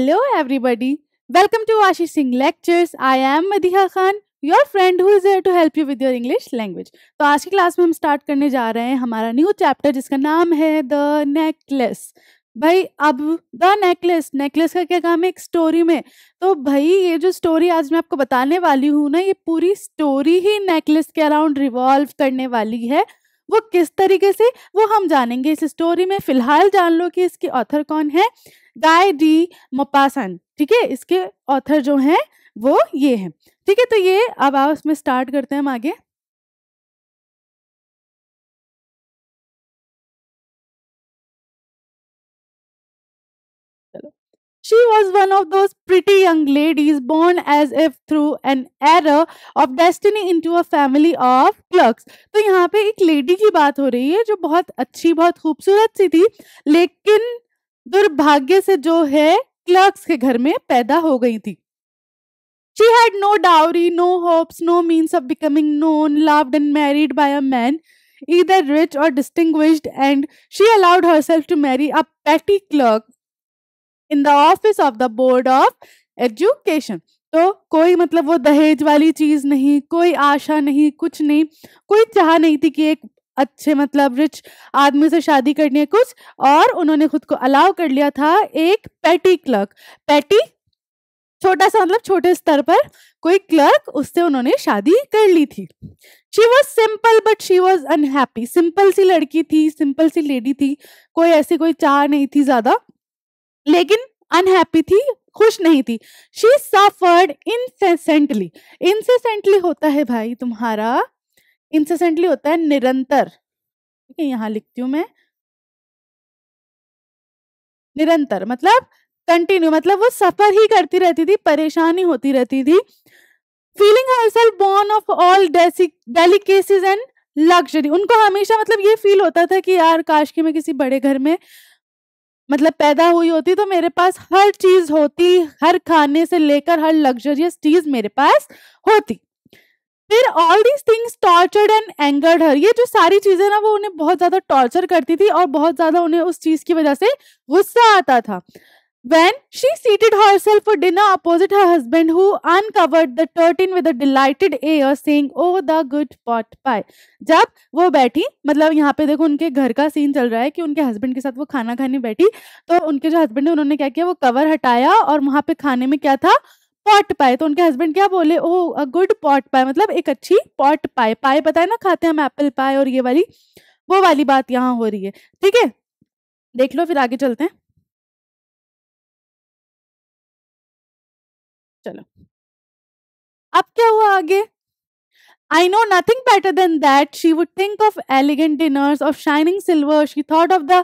Hello, everybody. Welcome to Ashish Singh Lectures. I am Madiha Khan, your friend who is here to help you with your English language तो आज की class में हम start करने जा रहे हैं हमारा न्यू चैप्टर जिसका नाम है द नेकलेस भाई अब द नेकलेस नेकलेस का क्या काम है एक स्टोरी में तो भाई ये जो स्टोरी आज मैं आपको बताने वाली हूँ ना ये पूरी स्टोरी ही नेकलेस के अराउंड रिवॉल्व करने वाली है वो किस तरीके से वो हम जानेंगे इस स्टोरी में फिलहाल जान लो कि इसकी ऑथर कौन है गाय डी मपासन ठीक है इसके ऑथर जो हैं वो ये हैं ठीक है तो ये अब आप उसमें स्टार्ट करते हैं हम आगे She was one of those pretty young ladies born as if through an error of destiny into a family of clerks. तो यहाँ पे एक लेडी की बात हो रही है जो बहुत अच्छी बहुत खूबसूरत सी थी लेकिन दुर्भाग्य से जो है क्लर्क्स के घर में पैदा हो गई थी She had no dowry, no hopes, no means of becoming known, loved, and married by a man, either rich or distinguished, and she allowed herself to marry a petty clerk in the office of the Board of Education. तो कोई मतलब वो दहेज वाली चीज़ नहीं कोई आशा नहीं कुछ नहीं कोई चाह नहीं थी कि एक अच्छे मतलब रिच आदमी से शादी करनी है कुछ और उन्होंने खुद को अलाउ कर लिया था एक पैटी क्लर्क पैटी छोटा सा मतलब छोटे स्तर पर कोई क्लर्क उससे उन्होंने शादी कर ली थी she was simple but she was unhappy simple सी लड़की थी सिंपल सी लेडी थी कोई ऐसी कोई चाह नहीं थी ज्यादा लेकिन अनहैप्पी थी खुश नहीं थी शी सफर्ड इनसेसेंटली इनसेसेंटली होता है भाई तुम्हारा इंसेसेंटली होता है निरंतर ठीक है यहाँ लिखती हूँ मैं निरंतर मतलब कंटिन्यू मतलब वो सफर ही करती रहती थी परेशानी होती रहती थी feeling her born of all delicacies and luxury उनको हमेशा मतलब ये फील होता था कि यार काश की मैं किसी बड़े घर में मतलब पैदा हुई होती तो मेरे पास हर चीज होती हर खाने से लेकर हर लग्जरियस चीज मेरे पास होती फिर all these things tortured and angered her ये जो सारी चीजें ना वो उन्हें बहुत ज्यादा टॉर्चर करती थी और बहुत ज्यादा उन्हें उस चीज की वजह से गुस्सा आता था When she seated herself for dinner opposite her husband, who uncovered the turtin with a delighted air, saying, "Oh, the good pot pie." जब वो बैठी मतलब यहाँ पे देखो उनके घर का सीन चल रहा है कि उनके हस्बैंड के साथ वो खाना खाने बैठी तो उनके जो हस्बैंड है उन्होंने क्या किया वो कवर हटाया और वहां पे खाने में क्या था पॉट पाए तो उनके हस्बैंड क्या बोले ओ अ गुड पॉट पाए मतलब एक अच्छी पॉट पाए पाए पता है ना खाते हैं हम एप्पल पाए और ये वाली वो वाली बात यहाँ हो रही है ठीक है देख लो फिर आगे चलते हैं चलो अब क्या हुआ आगे I know nothing better than that. She would think of elegant dinners, of shining silver. She thought of the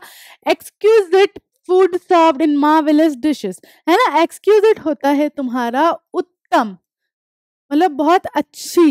exquisite food served in marvellous dishes है ना एक्सक्यूजिट होता है तुम्हारा उत्तम मतलब बहुत अच्छी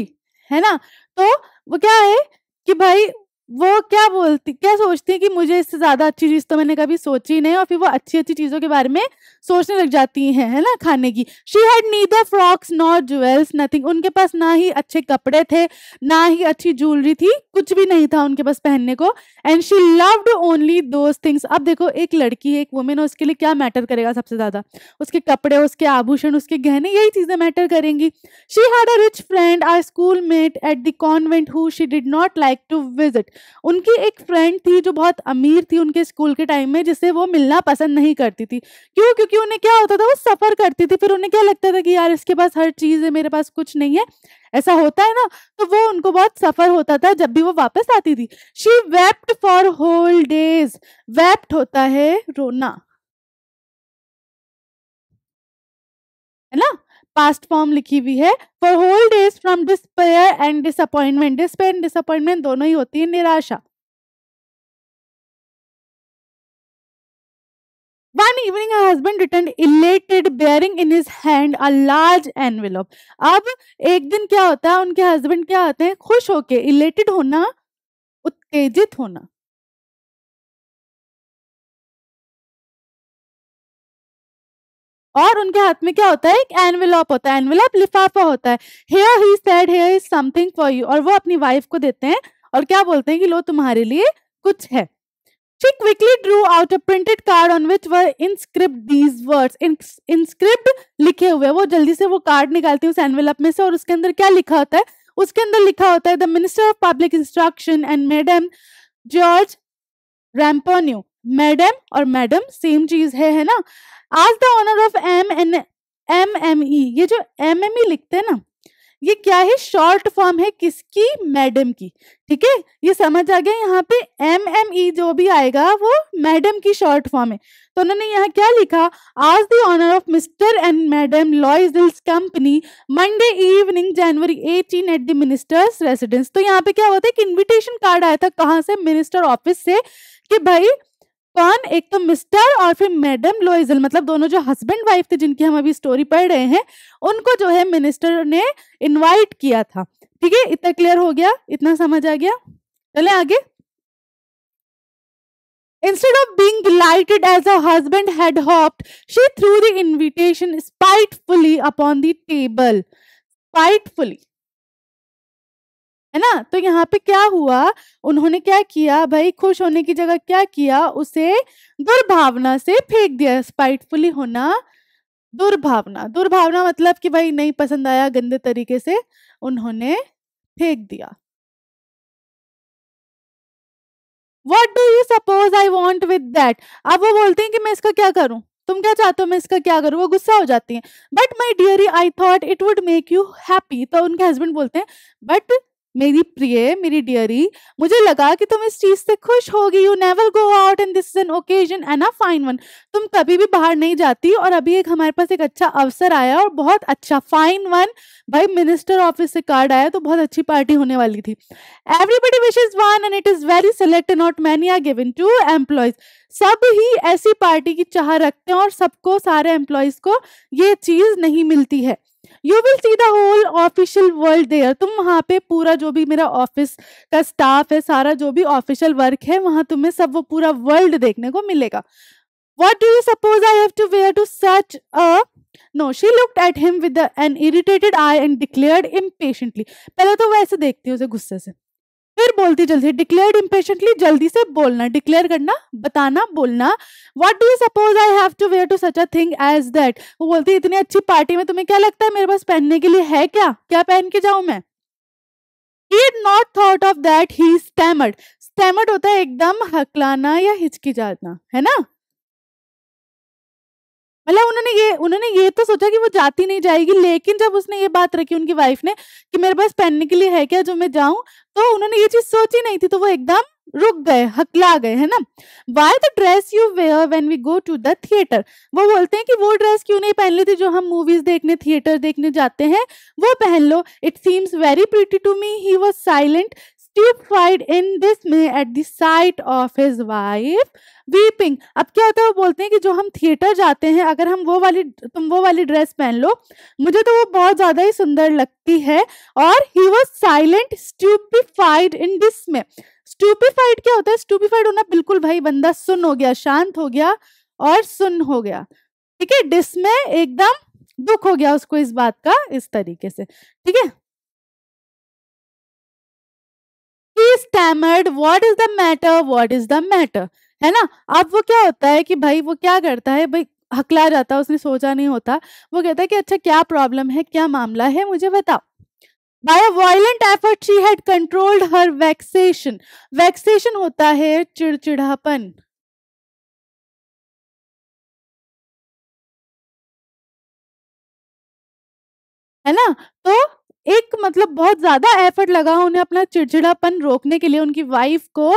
है ना तो वो क्या है कि भाई वो क्या बोलती क्या सोचती है कि मुझे इससे ज्यादा अच्छी चीज तो मैंने कभी सोची नहीं और फिर वो अच्छी अच्छी चीजों के बारे में सोचने लग जाती हैं है ना खाने की she had neither frocks not jewels nothing उनके पास ना ही अच्छे कपड़े थे ना ही अच्छी ज्वेलरी थी कुछ भी नहीं था उनके पास पहनने को and she loved only those things अब देखो एक लड़की है एक वुमेन है उसके लिए क्या मैटर करेगा सबसे ज्यादा उसके कपड़े उसके आभूषण उसके गहने यही चीजें मैटर करेंगी she had a rich friend or school mate at the convent who she did not like to visit उनकी एक फ्रेंड थी जो बहुत अमीर थी उनके स्कूल के टाइम में जिससे वो मिलना पसंद नहीं करती थी क्यों क्योंकि उन्हें क्या होता था वो सफ़र करती थी फिर उन्हें क्या लगता था कि यार इसके पास हर चीज़ है मेरे पास कुछ नहीं है ऐसा होता है ना तो वो उनको बहुत सफ़र होता था जब भी वो वापस आती थी she wept for whole days wept होता है रोना है ना पास्ट फॉर्म लिखी हुई है for whole days from despair and disappointment despair and disappointment दोनों ही होती है निराशा one evening husband return elated bearing in his hand a large envelope अब एक दिन क्या होता है उनके हस्बैंड क्या होते हैं खुश होके इलेटेड होना उत्तेजित होना और उनके हाथ में क्या होता है एक एनविलॉप होता है एनविलॉप लिफाफा होता है here he said here is something for you और वो अपनी वाइफ को देते हैं और क्या बोलते हैं कि लो तुम्हारे लिए कुछ है She quickly drew out a printed card on which were inscribed these words inscribed लिखे हुए वो जल्दी से वो कार्ड निकालती है उस एनविलॉप में से और उसके अंदर क्या लिखा होता है उसके अंदर लिखा होता है the minister of public instruction and madam George Ramponneau madam और मैडम सेम चीज है है ना आज the honour of M N M M E ये जो एम एम ई लिखते हैं ना ये क्या है शॉर्ट फॉर्म है किसकी मैडम की ठीक है ये समझ आ गया यहाँ पे एम एम ई जो भी आएगा वो मैडम की शॉर्ट फॉर्म है तो उन्होंने यहाँ क्या लिखा आज the honour of mister and madam Loisel company Monday evening January 18 at the minister's residence तो यहाँ पे क्या होता है कि इन्विटेशन कार्ड आया था कहाँ से मिनिस्टर ऑफिस से कि भाई कौन एक तो मिस्टर और फिर मैडम लोइजल मतलब दोनों जो हस्बैंड वाइफ थे जिनकी हम अभी स्टोरी पढ़ रहे हैं उनको जो है मिनिस्टर ने इनवाइट किया था ठीक है इतना क्लियर हो गया इतना समझ आ गया चले आगे Instead of being delighted as her husband had hoped, she threw the invitation spitefully upon the table. Spitefully. है ना तो यहाँ पे क्या हुआ उन्होंने क्या किया भाई खुश होने की जगह क्या किया उसे दुर्भावना से फेंक दिया स्पाइटफुली होना दुर्भावना दुर्भावना मतलब कि भाई नहीं पसंद आया गंदे तरीके से उन्होंने फेंक दिया what do you suppose I want with that अब वो बोलते हैं कि मैं इसका क्या करूं तुम क्या चाहते हो मैं इसका क्या करूं वो गुस्सा हो जाती है but my dearie I thought it would make you happy तो उनके हस्बैंड बोलते हैं बट मेरी प्रिय मेरी डियरी मुझे लगा कि तुम इस चीज से खुश होगी you never go out and this is an occasion and a fine one तुम कभी भी बाहर नहीं जाती और अभी एक हमारे पास एक अच्छा अवसर आया और बहुत अच्छा फाइन वन भाई मिनिस्टर ऑफिस से कार्ड आया तो बहुत अच्छी पार्टी होने वाली थी everybody wishes one and it is very select not many are given to employees सब ही ऐसी पार्टी की चाह रखते हैं और सबको सारे एम्प्लॉयज को ये चीज नहीं मिलती है you will see the whole official world there तुम वहाँ पे पूरा जो भी मेरा ऑफिस का स्टाफ है सारा जो भी ऑफिशियल वर्क है वहाँ तुम्हें सब वो पूरा वर्ल्ड देखने को मिलेगा what do you suppose I have to wear to such a no she looked at him with an irritated eye and declared impatiently पहले तो वो ऐसे देखती है उसे गुस्से से फिर बोलती जल्दी डिक्लेयर इम्पेशेंटली जल्दी से बोलना डिक्लेयर करना बताना बोलना what do you suppose I have to wear to such a thing as that वो बोलती इतनी अच्छी पार्टी में तुम्हें क्या लगता है मेरे पास पहनने के लिए है क्या क्या पहन के जाऊं मैं he not thought of that he stammered stammered होता है एकदम हकलाना या हिचकी जाना है ना मतलब उन्होंने ये उन्होंने ये तो सोचा कि वो जाती नहीं जाएगी लेकिन जब उसने ये बात रखी उनकी वाइफ ने कि मेरे पास पहनने के लिए है क्या जो मैं जाऊं तो उन्होंने ये चीज सोची नहीं थी तो वो एकदम रुक गए हकला गए है ना why the dress you wear when we go to the theatre वो बोलते हैं कि वो ड्रेस क्यों नहीं पहन लेती जो हम मूवीज देखने थिएटर देखने जाते हैं वो पहन लो it seems very pretty to me he was silent stupefied in dismay at the sight of his wife weeping. अब क्या होता है वो बोलते हैं कि जो हम थिएटर जाते हैं अगर हम वो वाली तुम वो वाली ड्रेस पहन लो मुझे तो वो बहुत ज़्यादा ही सुंदर लगती है और he was silent stupefied in this dismay stupefied क्या होता है स्टूपिफाइड होना बिल्कुल भाई बंदा सुन हो गया शांत हो गया और सुन हो गया ठीक है डिसमे एकदम दुख हो गया उसको इस बात का इस तरीके से ठीक है he stammered what is the matter what is the matter है ना अब वो क्या होता है कि भाई वो क्या करता है भाई हकला जाता है उसने सोचा नहीं होता वो कहता है कि अच्छा क्या प्रॉब्लम है क्या मामला है मुझे बताओ by a violent effort she had controlled her vexation vexation होता है चिड़चिड़ापन है ना तो एक मतलब बहुत ज्यादा एफर्ट लगा उन्हें अपना चिड़चिड़ापन रोकने के लिए उनकी वाइफ को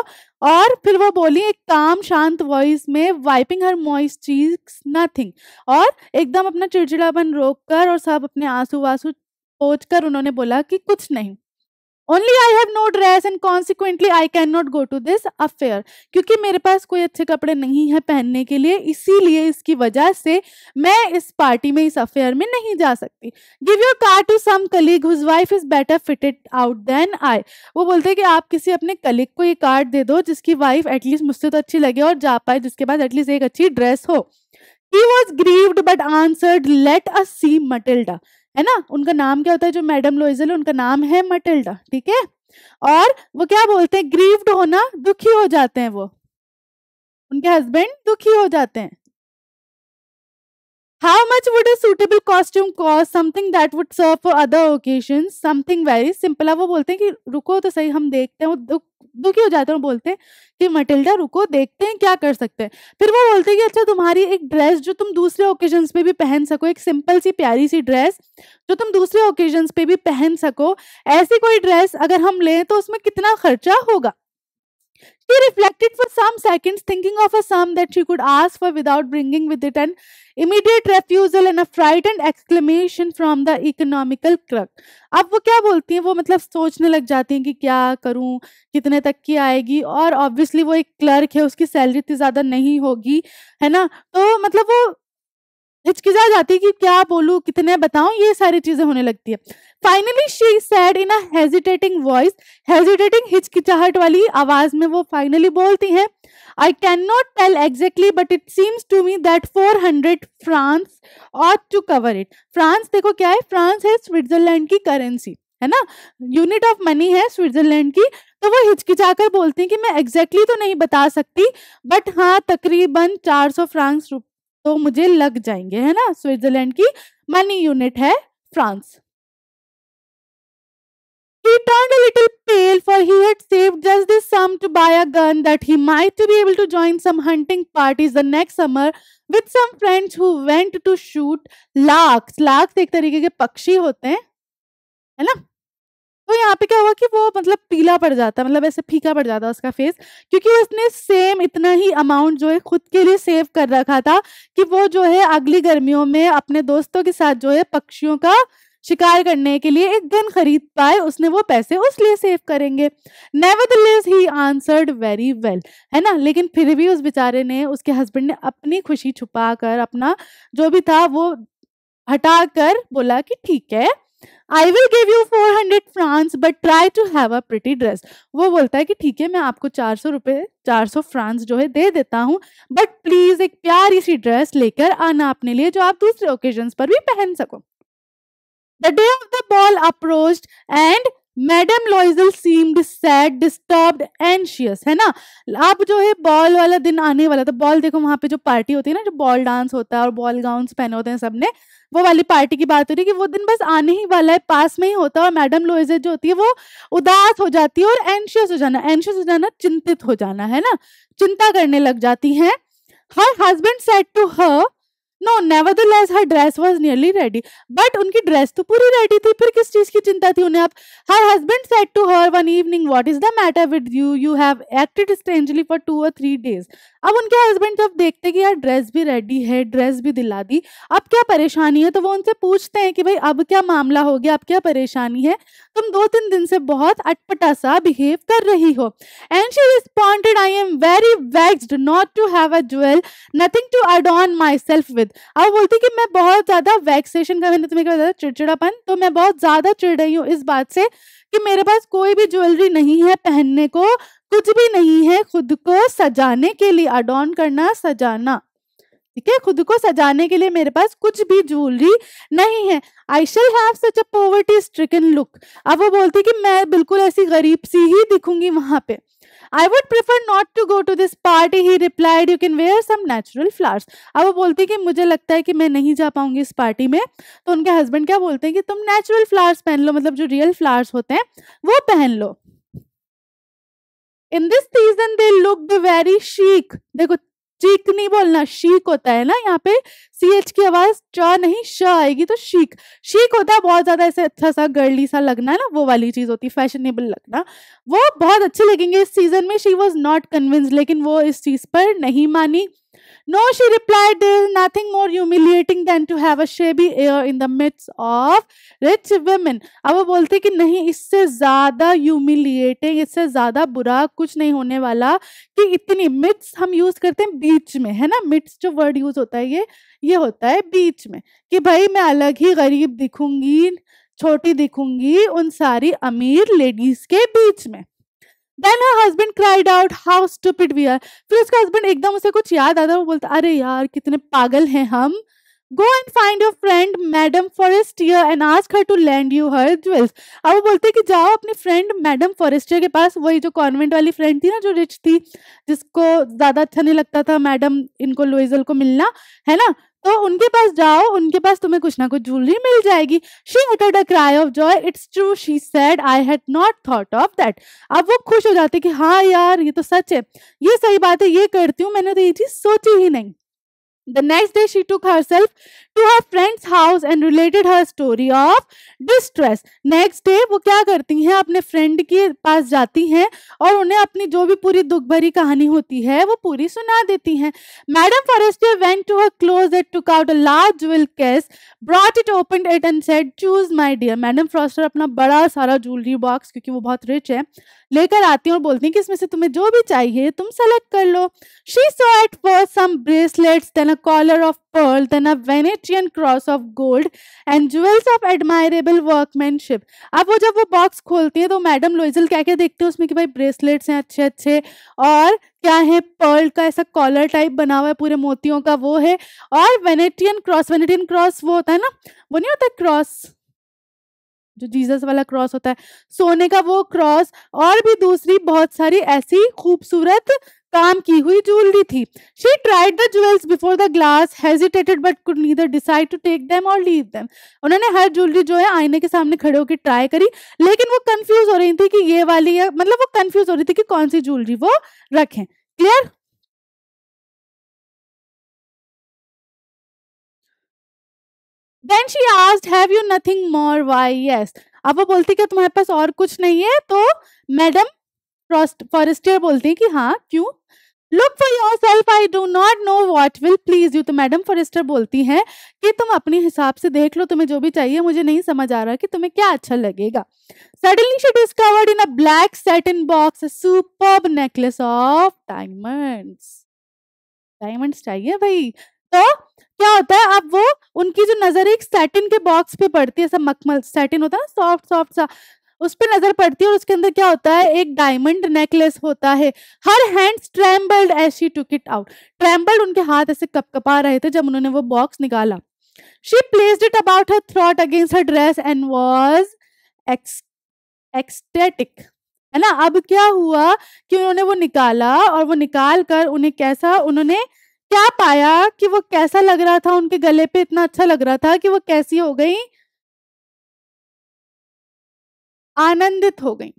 और फिर वो बोली एक काम शांत वॉइस में wiping her moist cheek nothing और एकदम अपना चिड़चिड़ापन रोककर और सब अपने आंसू वासू पोच कर उन्होंने बोला कि कुछ नहीं only I have no dress and consequently I can not go to this affair क्योंकि मेरे पास कोई अच्छे कपड़े नहीं है पहनने के लिए इसीलिए इसकी वजह से मैं इस पार्टी में इस अफेयर में नहीं जा सकती give your car to some colleague whose wife is better fitted out than I वो बोलते हैं कि आप किसी अपने कलीग को ये कार्ड दे दो जिसकी वाइफ एटलीस्ट मुझसे तो अच्छी लगे और जा पाए जिसके बाद एटलीस्ट एक अच्छी ड्रेस हो he was grieved but answered let us see Matilda है ना उनका नाम क्या होता है जो मैडम लोइजल उनका नाम है मटिल्डा ठीक है और वो क्या बोलते हैं ग्रीव्ड होना दुखी हो जाते हैं वो उनके हस्बैंड दुखी हो जाते हैं How much would a suitable costume cost? Something that would serve for other occasions. Something very simple. वो बोलते हैं कि रुको तो सही हम देखते हैं दुखी हो जाते हैं बोलते हैं कि मटिल्डा रुको देखते हैं क्या कर सकते हैं फिर वो बोलते हैं कि अच्छा तुम्हारी एक ड्रेस जो तुम दूसरे ओकेजन पे भी पहन सको एक सिंपल सी प्यारी सी ड्रेस जो तुम दूसरे ओकेजन पे भी पहन सको ऐसी कोई ड्रेस अगर हम लें तो उसमें कितना खर्चा होगा She reflected for some seconds, thinking of a sum that she could ask for without bringing with it an immediate refusal and a frightened exclamation from the economical clerk. ab wo kya bolti hai wo matlab sochne lag jati hai ki kya karu kitne tak ki aayegi aur obviously wo ek clerk hai uski salary itni zyada nahi hogi hai na to matlab wo हिचकिचा जाती है कि क्या बोलूँ कितने बताऊँ ये सारी चीजें होने लगती है finally she said in agitating voice hesitating हिचकिचाहट वाली आवाज में वो फाइनली बोलती हैं I can not tell exactly but it seems to me that 400 francs ought to cover it francs देखो क्या है फ्रांस है स्विट्जरलैंड की करेंसी है ना यूनिट ऑफ मनी है स्विट्जरलैंड की तो वो हिचकिचा कर बोलती हैं कि मैं एग्जैक्टली exactly तो नहीं बता सकती बट हाँ तकरीबन 400 फ्रांस तो मुझे लग जाएंगे है ना स्विट्जरलैंड की मनी यूनिट है फ्रांस एक तरीके के पक्षी होते हैं है ना तो यहाँ पे क्या हुआ कि वो मतलब पीला पड़ जाता मतलब ऐसे फीका पड़ जाता उसका फेस क्योंकि उसने सेम इतना ही अमाउंट जो है खुद के लिए सेव कर रखा था कि वो जो है अगली गर्मियों में अपने दोस्तों के साथ जो है पक्षियों का शिकार करने के लिए एक गन खरीद पाए उसने वो पैसे उस लिए सेव करेंगे nevertheless he answered very well है ना लेकिन फिर भी उस बेचारे ने उसके हस्बैंड ने अपनी खुशी छुपा कर अपना जो भी था वो हटा कर बोला कि ठीक है I will give you four hundred francs but try to have a pretty dress वो बोलता है कि ठीक है मैं आपको चार सौ रुपये चार सौ फ्रांस जो है दे देता हूँ बट प्लीज एक प्यारी सी ड्रेस लेकर आना अपने लिए जो आप दूसरे ओकेजन पर भी पहन सको the day of the ball approach and madam Loisel seemed sad disturb anxious है ना अब जो है बॉल वाला दिन आने वाला था बॉल तो देखो वहां पे जो पार्टी होती है ना जो बॉल डांस होता है और बॉल गाउन पहने होते हैं सबने वो वाली पार्टी की बात हो रही है कि वो दिन बस आने ही वाला है पास में ही होता है और मैडम लॉइजल जो होती है वो उदास हो जाती है और एंशियस हो जाना एंशियस हो जाना चिंतित हो जाना है ना चिंता करने लग जाती है her husband said to her no nevertheless her dress was nearly ready but उनकी ड्रेस तो पूरी रेडी थी फिर किस चीज़ की चिंता थी उन्हें आप her husband said to her one evening what is the matter with you you have acted strangely for two और थ्री डेज अब उनके हस्बैंड जब देखते कि यार ड्रेस भी रेडी है ड्रेस भी दिला दी अब क्या परेशानी है तो वो उनसे पूछते हैं कि भाई अब क्या मामला हो गया अब क्या परेशानी है तुम दो तीन दिन से बहुत अटपटा सा बिहेव कर रही हो and she responded I am very vexed not to have a jewel nothing to adorn myself with अब बोलती कि मैं बहुत ज़्यादा वैक्सेशन का मैंने तुम्हें ज्यादा चिड़चिड़ापन तो मैं बहुत ज़्यादा चिड़ रही हूँ इस बात से कि मेरे पास कोई भी ज्वेलरी नहीं है पहनने को कुछ भी नहीं है खुद को सजाने के लिए अडॉन करना सजाना ठीक है खुद को सजाने के लिए मेरे पास कुछ भी ज्वेलरी नहीं है I shall have such a poverty stricken look अब वो बोलती कि मैं बिल्कुल ऐसी गरीब सी ही दिखूंगी वहां पे I would prefer not to go to this party he replied you can wear some natural flowers अब वो बोलती कि मुझे लगता है कि मैं नहीं जा पाऊंगी इस पार्टी में तो उनके हस्बैंड क्या बोलते हैं कि तुम नेचुरल फ्लावर्स पहन लो मतलब जो रियल फ्लावर्स होते हैं वो पहन लो in this season they looked very chic देखो चीक नहीं बोलना शीक होता है ना यहाँ पे सी एच की आवाज च नहीं श आएगी तो शीक शीक होता है बहुत ज्यादा ऐसे अच्छा सा गर्ली सा लगना है ना वो वाली चीज होती है फैशनेबल लगना वो बहुत अच्छे लगेंगे इस सीजन में शी वॉज नॉट कन्विंस लेकिन वो इस चीज पर नहीं मानी No, she replied, there is nothing more humiliating than to have a shabby air in the midst of rich women. अब वो बोलते कि नहीं इससे ज़्यादा humiliating, इससे ज़्यादा बुरा कुछ नहीं होने वाला कि इतनी midst हम यूज़ करते हैं बीच में है ना midst जो वर्ड यूज़ होता है ये ये होता है बीच में कि भाई मैं अलग ही गरीब दिखूंगी छोटी दिखूंगी उन सारी अमीर लेडीज के बीच में then her husband cried out how stupid we are फिर उसका हस्बैंड एकदम उसे कुछ याद आता है वो बोलता अरे यार कितने पागल हैं हम go and find your friend madam Forestier and ask her to lend you her jewels अब वो बोलते हैं कि जाओ अपनी फ्रेंड मैडम फॉरेस्टियर के पास वही जो कॉन्वेंट वाली फ्रेंड थी ना जो रिच थी जिसको ज़्यादा अच्छा नहीं लगता था मैडम इनको लोइजल को मिलना है ना तो उनके पास जाओ उनके पास तुम्हें कुछ ना कुछ ज्वेलरी मिल जाएगी she uttered a cry of joy it's true she said I had not thought of that अब वो खुश हो जाते कि हाँ यार ये तो सच है ये सही बात है ये करती हूँ मैंने तो ये चीज़ सोची ही नहीं The next day she took herself to her friend's house and related her story of distress. Next day वो क्या करती हैं अपने friend के पास जाती हैं और उन्हें अपनी जो भी पूरी दुख भरी कहानी होती है वो पूरी सुना देती हैं madam Forestier went to her closet, took out a large jewel case, brought it, opened it and said, choose my dear. Madam Forestier अपना बड़ा सारा ज्वेलरी बॉक्स क्योंकि वो बहुत रिच है लेकर आती हैं और बोलती हैं कि इसमें से तुम्हें जो भी चाहिए तुम सेलेक्ट कर लो she saw at for some bracelets then collar of pearl than a Venetian cross of gold and jewels of admirable workmanship. अब वो जब वो बॉक्स खोलती है तो मैडम लोइजल क्या क्या देखते हैं उसमें कि भाई ब्रेसलेट्स हैं अच्छे अच्छे और क्या है पर्ल का ऐसा कॉलर टाइप बना हुआ है पूरे मोतियों का वो है और वेनेटियन क्रॉस वेनेटियन क्रॉस वो होता है ना वो नहीं होता क्रॉस जो जीसस वाला क्रॉस होता है सोने का वो क्रॉस और भी दूसरी बहुत सारी ऐसी खूबसूरत काम की हुई ज्वेलरी थी she tried the jewels before the glass hesitated but could neither decide to take them or leave them उन्होंने हर ज्वेलरी जो है आईने के सामने खड़े होकर ट्राई करी लेकिन वो कंफ्यूज हो रही थी कि ये वाली है मतलब वो कंफ्यूज हो रही थी कि कौन सी ज्वेलरी वो रखें clear then she asked have you nothing more why yes अब वो बोलती कि तुम्हारे पास और कुछ नहीं है तो मैडम फॉरेस्टियर बोलते हैं कि हाँ क्यों look for yourself I do not know what will please you तो मैडम फॉरेस्टर बोलती हैं कि तुम अपने हिसाब से देख लो तुम्हें जो भी चाहिए मुझे नहीं समझ आ रहा कि तुम्हें क्या अच्छा लगेगा suddenly she discovered in a black satin box super necklace of diamonds diamonds चाहिए भाई तो क्या होता है अब वो उनकी जो नजर एक सेटिन के बॉक्स पे पड़ती है सब मखमल सेटिन होता है सॉफ्ट सॉफ्ट सा उस पर नजर पड़ती है और उसके अंदर क्या होता है एक डायमंड नेकलेस होता है her hand trembled as she took it out trembled उनके हाथ ऐसे कपकपा रहे थे जब उन्होंने वो बॉक्स निकाला she placed it about her throat against her dress and was ex ecstatic है ना अब क्या हुआ कि उन्होंने वो निकाला और वो निकाल कर उन्हें कैसा उन्होंने क्या पाया कि वो कैसा लग रहा था उनके गले पे इतना अच्छा लग रहा था कि वो कैसी हो गई आनंदित हो गई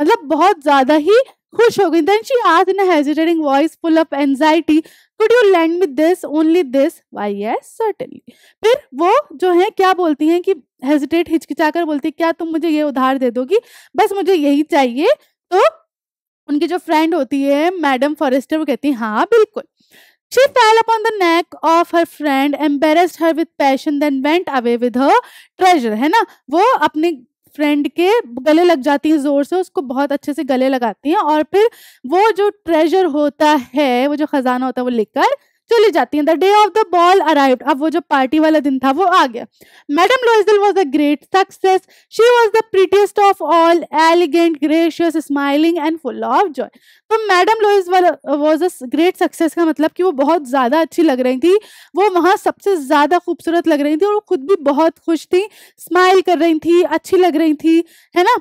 मतलब बहुत ज्यादा ही खुश हो गई देन शी आज in hesitating voice full of anxiety could you lend me this only this why yeah certainly फिर वो जो है क्या बोलती हैं कि हेजिटेट हिचकिचाकर बोलती है क्या तुम मुझे ये उधार दे दोगी बस मुझे यही चाहिए तो उनकी जो फ्रेंड होती है मैडम फॉरेस्टर वो कहती है हाँ बिल्कुल She fell upon the neck of her friend, embarrassed her with passion, then went away with her treasure. है ना वो अपने फ्रेंड के गले लग जाती हैं जोर से उसको बहुत अच्छे से गले लगाती हैं और फिर वो जो ट्रेजर होता है वो जो खजाना होता है वो लेकर चली जाती हैं the day of the ball arrive अब वो जो पार्टी वाला दिन था वो आ गया madam Loisel was a great success she was the prettiest of all elegant gracious smiling and full of joy तो madam Loisel was a great success का मतलब कि वो बहुत ज़्यादा अच्छी लग रही थी वो वहाँ सबसे ज़्यादा खूबसूरत लग रही थी और वो खुद भी बहुत खुश थी स्माइल कर रही थी अच्छी लग रही थी है ना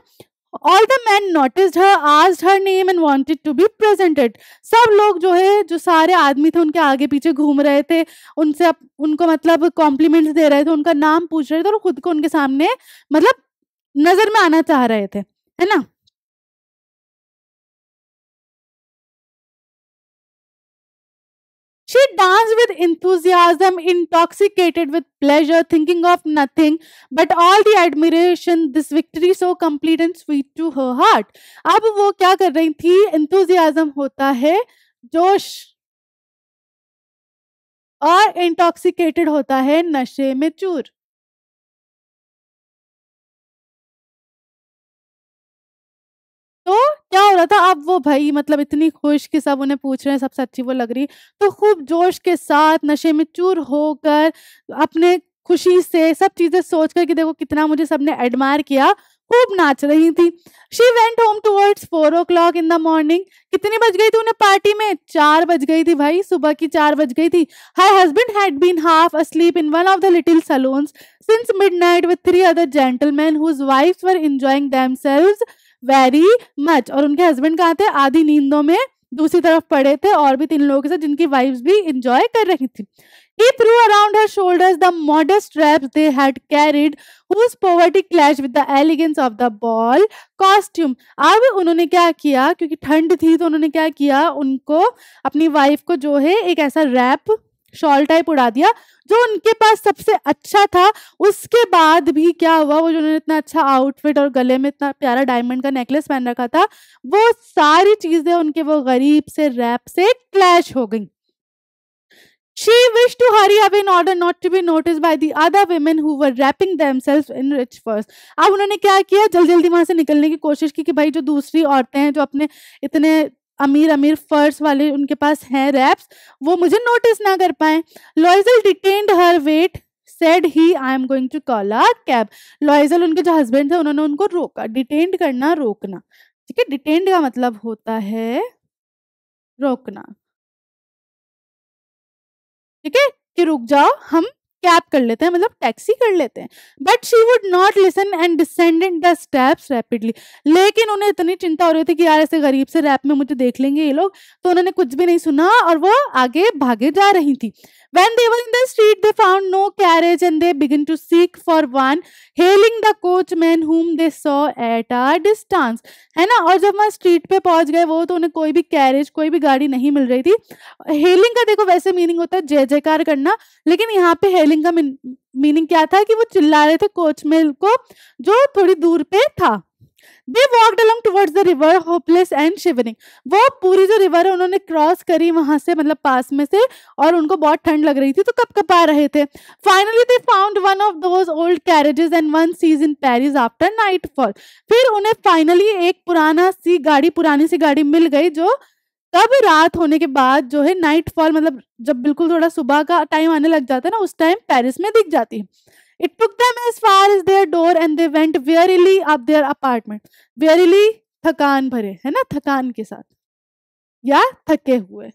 all the man notice her asked her name and wanted to be presented सब लोग जो है जो सारे आदमी थे उनके आगे पीछे घूम रहे थे उनसे अप, उनको मतलब कॉम्प्लीमेंट्स दे रहे थे उनका नाम पूछ रहे थे और खुद को उनके सामने मतलब नजर में आना चाह रहे थे है ना She danced with enthusiasm, intoxicated with pleasure, thinking of nothing but all the admiration this victory so complete and sweet to her heart. ab wo kya kar rahi thi enthusiasm hota hai josh और intoxicated होता है नशे में चूर तो क्या हो रहा था अब वो भाई मतलब इतनी खुश कि सब उन्हें पूछ रहे हैं सबसे अच्छी वो लग रही तो खूब जोश के साथ नशे में चूर होकर अपने खुशी से सब चीजें सोच कर कि देखो कितना मुझे सबने एडमायर किया खूब नाच रही थी she went home towards four o'clock in the morning कितनी बज गई थी उन्हें पार्टी में चार बज गई थी भाई सुबह की चार बज गई थी her husband had been half asleep in one of the little salon since midnight with three other gentleman whose wives were enjoying themselves very much और उनके हस्बैंड कहा थे आधी नींदों में दूसरी तरफ पड़े थे और भी तीन लोगों के साथ जिनकी वाइफ भी इंजॉय कर रही थी he threw around her shoulders the modest wraps they had carried whose poverty clash with the elegance of the ball costume अब उन्होंने क्या किया क्योंकि ठंड थी तो उन्होंने क्या किया उनको अपनी वाइफ को जो है एक ऐसा रैप शॉल टाइप उड़ा दिया जो उनके पास सबसे अच्छा था उसके बाद भी क्या हुआ वो जो उन्होंने इतना अच्छा आउटफिट और गले में इतना प्यारा डायमंड का नेकलेस पहन रखा था वो सारी चीजें उनके वो गरीब से रैप से क्लैश हो गई She wished to hurry up in order not to be noticed by the other women who were wrapping themselves in rich furs. अब उन्होंने क्या किया जल्दी जल्दी वहां से निकलने की कोशिश की कि भाई जो दूसरी औरतें हैं जो अपने इतने अमीर अमीर फर्स वाले उनके पास हैं रैप्स वो मुझे नोटिस ना कर पाए Loisel detained her wait said he I am going to call a cab Loisel उनके जो हस्बैंड थे उन्होंने उनको रोका डिटेंड करना रोकना ठीक है डिटेंड का मतलब होता है रोकना ठीक है कि रुक जाओ हम कैब कर लेते हैं मतलब टैक्सी कर लेते हैं but she would not listen and descended the steps rapidly लेकिन उन्हें इतनी चिंता हो रही थी कि यार ऐसे गरीब से रैप में मुझे देख लेंगे ये लोग तो उन्होंने कुछ भी नहीं सुना और वो आगे भागे जा रही थी When they in the street they found no carriage and they begin to seek for one hailing the coachman whom they so at a distance. है ना और जब वहाँ स्ट्रीट पे पहुंच गए वो तो उन्हें कोई भी कैरेज कोई भी गाड़ी नहीं मिल रही थी हेलिंग का देखो वैसे मीनिंग होता है जय जयकार करना लेकिन यहाँ पे हेलिंग चिल्लिंग का मीनिंग क्या था कि वो चिल्ला रहे थे कोच कोचमेल को जो थोड़ी दूर पे था they walk along towards the river hopeless and shivering वो पूरी जो रिवर है उन्होंने क्रॉस करी वहां से मतलब पास में से और उनको बहुत ठंड लग रही थी तो कप आ रहे थे finally they found one of those old carriages and one sees in Paris after nightfall फिर उन्हें फाइनली एक पुराना सी गाड़ी पुरानी सी गाड़ी मिल गई जो तब रात होने के बाद जो है नाइट फॉल मतलब जब बिल्कुल थोड़ा सुबह का टाइम आने लग जाता है ना उस टाइम पेरिस में दिख जाती है it took them as far as their door and they went wearily up their apartment wearily थकान भरे है ना थकान के साथ या थके हुए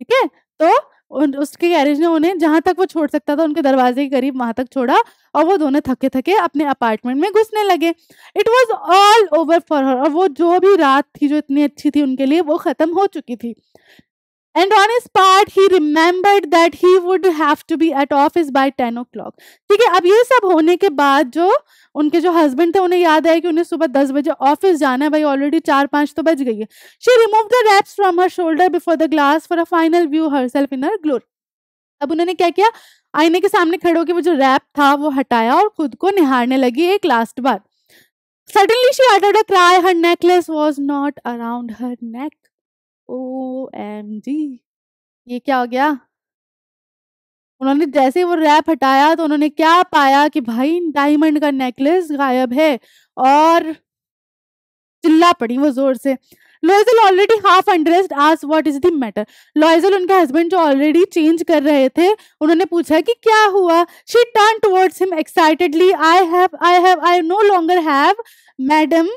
ठीक है तो उन उसके गैरेज ने उन्हें जहाँ तक वो छोड़ सकता था उनके दरवाजे के करीब वहाँ तक छोड़ा और वो दोनों थके थके अपने अपार्टमेंट में घुसने लगे it was all over for her और वो जो भी रात थी जो इतनी अच्छी थी उनके लिए वो ख़त्म हो चुकी थी And on his part, he remembered that he would have to be at office by 10 o'clock. ठीक है अब ये सब होने के बाद जो उनके जो हस्बैंड थे उन्हें याद आया कि उन्हें सुबह दस बजे ऑफिस जाना है भाई ऑलरेडी चार पाँच तो बज गई है she remove the wraps from her shoulder before the glass for a final view herself in her glory अब उन्होंने क्या किया आईने के सामने खड़े होकर वो जो रैप था वो हटाया और खुद को निहारने लगी एक लास्ट बार suddenly she uttered a cry her necklace was not around her neck O M G ये क्या हो गया? उन्होंने जैसे ही वो रैप हटाया तो उन्होंने क्या पाया कि भाई डायमंड का नेकलेस गायब है और चिल्ला पड़ी वो ज़ोर से। लोइज़ल ऑलरेडी हाफ अनड्रेस्ड आज what is the matter? Loisel उनके हस्बैंड जो ऑलरेडी चेंज कर रहे थे, उन्होंने पूछा कि क्या हुआ? She turn towards him excitedly I have I have I no longer have madam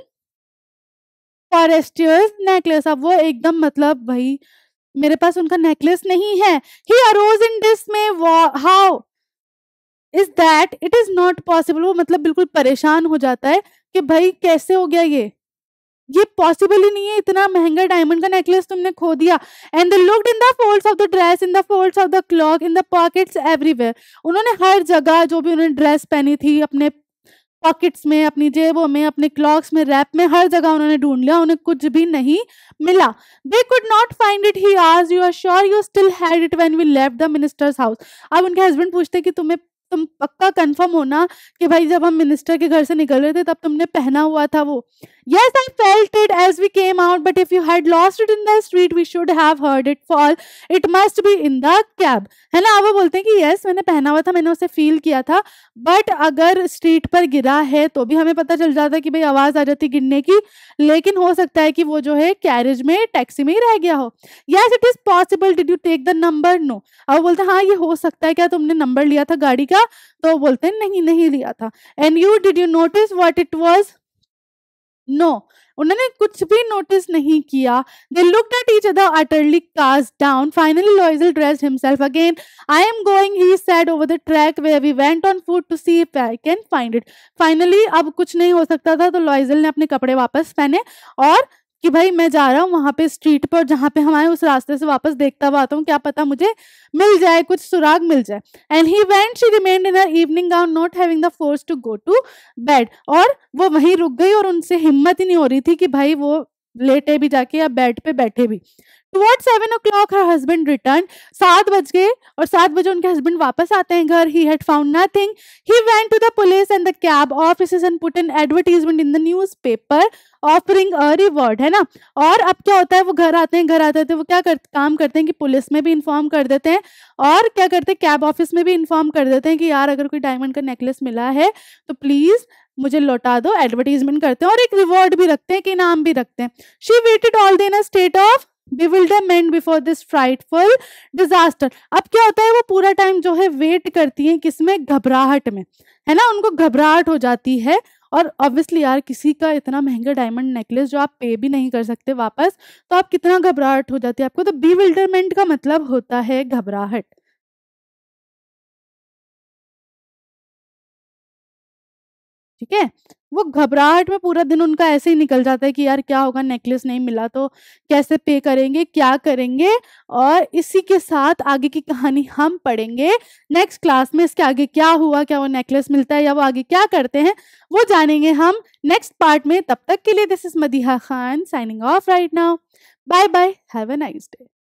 Forestier's necklace अब वो एकदम मतलब भाई मेरे पास उनका नेकलेस नहीं है he arose in dismay how is that it is not possible वो मतलब बिल्कुल परेशान हो जाता है कि भाई कैसे हो गया ये ये पॉसिबल ही नहीं है इतना महंगा डायमंड का नेकलेस तुमने खो दिया and the looked in the folds of the dress in the folds of the cloak in the pockets everywhere उन्होंने हर जगह जो भी उन्होंने ड्रेस पहनी थी अपने पॉकेट्स में अपनी जेबों में अपने क्लॉक्स में रैप में हर जगह उन्होंने ढूंढ लिया उन्हें कुछ भी नहीं मिला they could not find it ही आज you are sure you still had it when we लेव द मिनिस्टर्स हाउस अब उनके हस्बैंड पूछते कि तुम्हें तुम पक्का कंफर्म होना कि भाई जब हम मिनिस्टर के घर से निकल रहे थे तब तुमने पहना हुआ था वो yes I felt it as we came out but if you had lost it in the street we should have heard it fall it must be in the cab है ना वो बोलते हैं कि यस yes, मैंने पहना हुआ था मैंने उसे फील किया था बट अगर स्ट्रीट पर गिरा है तो भी हमें पता चल जाता कि भाई आवाज आ जाती गिरने की लेकिन हो सकता है कि वो जो है कैरेज में टैक्सी में ही रह गया हो yes it is possible did you take the number no अब बोलते हैं हाँ ये हो सकता है क्या तुमने नंबर लिया था गाड़ी का लिया तो बोलते हैं नहीं नहीं लिया था and you did you notice what it was no उन्होंने कुछ भी नोटिस नहीं किया they look at each other utterly cast down finally Loisel dressed himself again I am going he said over the track way we went on foot to see if I can find it finally अब कुछ नहीं हो सकता था तो लॉइजल ने अपने कपड़े वापस पहने और कि भाई मैं जा रहा हूँ वहां पे स्ट्रीट पर जहाँ पे हम आए उस रास्ते से वापस देखता हुआ आता हूँ क्या पता मुझे मिल जाए कुछ सुराग मिल जाए and he went she remain in evening gown not having the force to go to bed और वो वहीं रुक गई और उनसे हिम्मत ही नहीं हो रही थी कि भाई वो लेटे भी जाके या बेड पे बैठे भी toward seven o'clock her husband return सात बज गए और सात बजे उनके हस्बैंड वापस आते हैं घर he had found nothing he went to the police and the cab office and put an advertisement in the newspaper offering a reward है ना और अब क्या होता है वो घर आते हैं घर आते थे तो वो क्या कर, काम करते हैं कि पुलिस में भी इन्फॉर्म कर देते हैं और क्या करते हैं कैब ऑफिस में भी इन्फॉर्म कर देते हैं कि यार अगर कोई डायमंड का नेकलेस मिला है तो प्लीज़ मुझे लौटा दो एडवर्टीजमेंट करते हैं और एक रिवॉर्ड भी रखते हैं कि इनाम भी रखते हैं शी वेटेड ऑल दिन a state of bewilderment before this frightful disaster अब क्या होता है वो पूरा टाइम जो है वेट करती हैं किसमें घबराहट में है ना उनको घबराहट हो जाती है और ऑब्वियसली यार किसी का इतना महंगा डायमंड नेकलेस जो आप पे भी नहीं कर सकते वापस तो आप कितना घबराहट हो जाती है आपको तो बी का मतलब होता है घबराहट ठीक है वो घबराहट में पूरा दिन उनका ऐसे ही निकल जाता है कि यार क्या होगा नेकलेस नहीं मिला तो कैसे पे करेंगे क्या करेंगे और इसी के साथ आगे की कहानी हम पढ़ेंगे नेक्स्ट क्लास में इसके आगे क्या हुआ क्या वो नेकलेस मिलता है या वो आगे क्या करते हैं वो जानेंगे हम नेक्स्ट पार्ट में तब तक के लिए this is Madiha Khan signing off right now bye bye have nice day